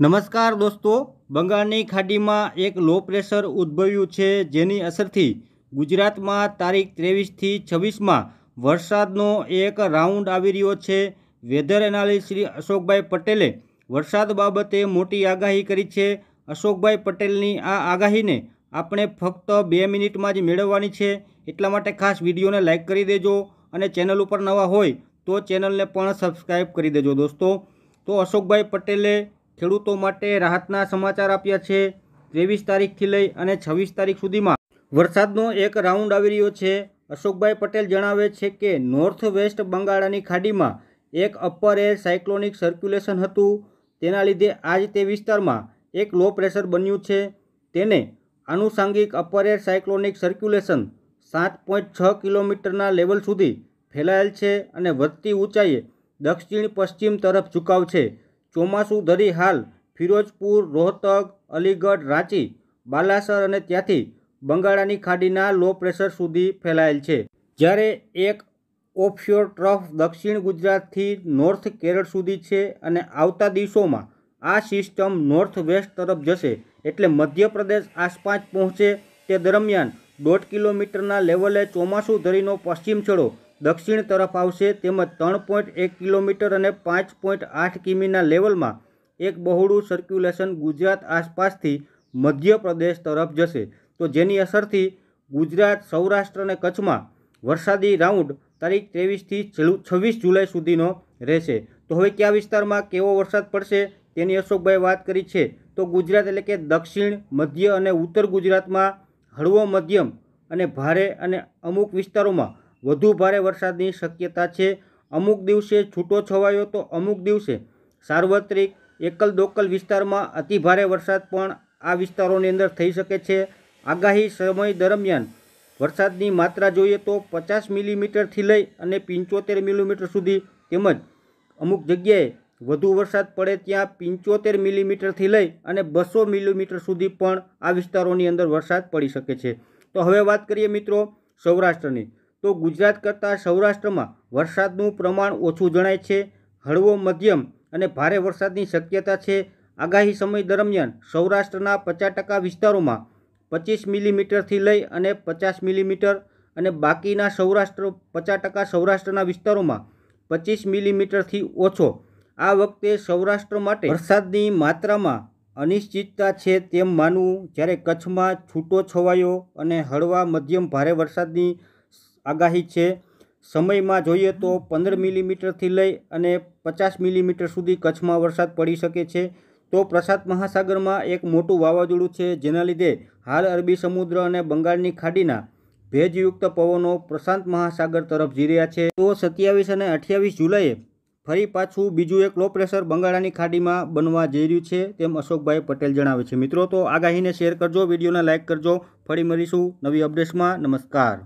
નમસ્કાર દોસ્તો બંગાળની ખાડીમાં એક લો પ્રેશર ઉદ્ભવ્યું છે જેની અસરથી ગુજરાતમાં તારીખ ત્રેવીસથી છવ્વીસમાં વરસાદનો એક રાઉન્ડ આવી રહ્યો છે વેધર એનાલિસ્ટ શ્રી અશોકભાઈ પટેલે વરસાદ બાબતે મોટી આગાહી કરી છે અશોકભાઈ પટેલની આ આગાહીને આપણે ફક્ત બે મિનિટમાં જ મેળવવાની છે એટલા માટે ખાસ વિડીયોને લાઇક કરી દેજો અને ચેનલ ઉપર નવા હોય તો ચેનલને પણ સબસ્ક્રાઈબ કરી દેજો દોસ્તો તો અશોકભાઈ પટેલે ખેડૂતો માટે રાહતના સમાચાર આપ્યા છે ત્રેવીસ તારીખથી લઈ અને છવ્વીસ તારીખ સુધીમાં વરસાદનો એક રાઉન્ડ આવી રહ્યો છે અશોકભાઈ પટેલ જણાવે છે કે નોર્થ વેસ્ટ બંગાળાની ખાડીમાં એક અપર એર સાયક્લોનિક સર્ક્યુલેશન હતું તેના લીધે આજ તે વિસ્તારમાં એક લો પ્રેશર બન્યું છે તેને આનુષાંગિક અપર એર સાયક્લોનિક સર્ક્યુલેશન સાત પોઈન્ટ છ કિલોમીટરના લેવલ સુધી ફેલાયેલ છે અને વધતી ઊંચાઈએ દક્ષિણ પશ્ચિમ તરફ ઝુકાવ છે ચોમાસું ધરી હાલ ફિરોજપુર રોહતક અલીગઢ રાંચી બાલાસર અને ત્યાંથી બંગાળાની ખાડીના લો પ્રેશર સુધી ફેલાયેલ છે જ્યારે એક ઓફશોર ટ્રફ દક્ષિણ ગુજરાતથી નોર્થ કેરળ સુધી છે અને આવતા દિવસોમાં આ સિસ્ટમ નોર્થ વેસ્ટ તરફ જશે એટલે મધ્યપ્રદેશ આસપાસ પહોંચે તે દરમિયાન દોઢ કિલોમીટરના લેવલે ચોમાસું ધરીનો પશ્ચિમ છેડો દક્ષિણ તરફ આવશે તેમજ ત્રણ પોઈન્ટ એક કિલોમીટર અને પાંચ પોઈન્ટ આઠ કિમીના લેવલમાં એક બહોળું સર્ક્યુલેશન ગુજરાત આસપાસથી મધ્યપ્રદેશ તરફ જશે તો જેની અસરથી ગુજરાત સૌરાષ્ટ્ર અને કચ્છમાં વરસાદી રાઉન્ડ તારીખ ત્રેવીસથી છવ્વીસ જુલાઈ સુધીનો રહેશે તો હવે કયા વિસ્તારમાં કેવો વરસાદ પડશે તેની અશોકભાઈ વાત કરી છે તો ગુજરાત એટલે કે દક્ષિણ મધ્ય અને ઉત્તર ગુજરાતમાં હળવો મધ્યમ અને ભારે અને અમુક વિસ્તારોમાં વધુ ભારે વરસાદની શક્યતા છે અમુક દિવસે છૂટો છવાયો તો અમુક દિવસે સાર્વત્રિક એકલ દોકલ વિસ્તારમાં અતિભારે વરસાદ પણ આ વિસ્તારોની અંદર થઈ શકે છે આગાહી સમય દરમિયાન વરસાદની માત્રા જોઈએ તો પચાસ મિલીમીટરથી લઈ અને પંચોતેર મિલીમીટર સુધી તેમજ અમુક જગ્યાએ વધુ વરસાદ પડે ત્યાં પંચોતેર મિલીમીટરથી લઈ અને બસો મિલીમીટર સુધી પણ આ વિસ્તારોની અંદર વરસાદ પડી શકે છે તો હવે વાત કરીએ મિત્રો સૌરાષ્ટ્રની તો ગુજરાત કરતાં સૌરાષ્ટ્રમાં વરસાદનું પ્રમાણ ઓછું જણાય છે હળવો મધ્યમ અને ભારે વરસાદની શક્યતા છે આગાહી સમય દરમિયાન સૌરાષ્ટ્રના પચાસ ટકા વિસ્તારોમાં પચીસ મિલીમીટરથી લઈ અને પચાસ મિલીમીટર અને બાકીના સૌરાષ્ટ્ર પચાસ ટકા સૌરાષ્ટ્રના વિસ્તારોમાં પચીસ મિલીમીટરથી ઓછો આ વખતે સૌરાષ્ટ્ર માટે વરસાદની માત્રામાં અનિશ્ચિતતા છે તેમ માનવું જ્યારે કચ્છમાં છૂટો છવાયો અને હળવા મધ્યમ ભારે વરસાદની આગાહી છે સમયમાં જોઈએ તો પંદર મિલીમીટરથી લઈ અને પચાસ મિલીમીટર સુધી કચ્છમાં વરસાદ પડી શકે છે તો પ્રશાંત મહાસાગરમાં એક મોટું વાવાઝોડું છે જેના લીધે હાલ અરબી સમુદ્ર અને બંગાળની ખાડીના ભેજયુક્ત પવનો પ્રશાંત મહાસાગર તરફ જી રહ્યા છે તો સત્યાવીસ અને અઠ્યાવીસ જુલાઈએ ફરી પાછું બીજું એક લો પ્રેશર બંગાળાની ખાડીમાં બનવા જઈ રહ્યું છે તેમ અશોકભાઈ પટેલ જણાવે છે મિત્રો તો આગાહીને શેર કરજો વિડીયોને લાઇક કરજો ફરી મળીશું નવી અપડેટ્સમાં નમસ્કાર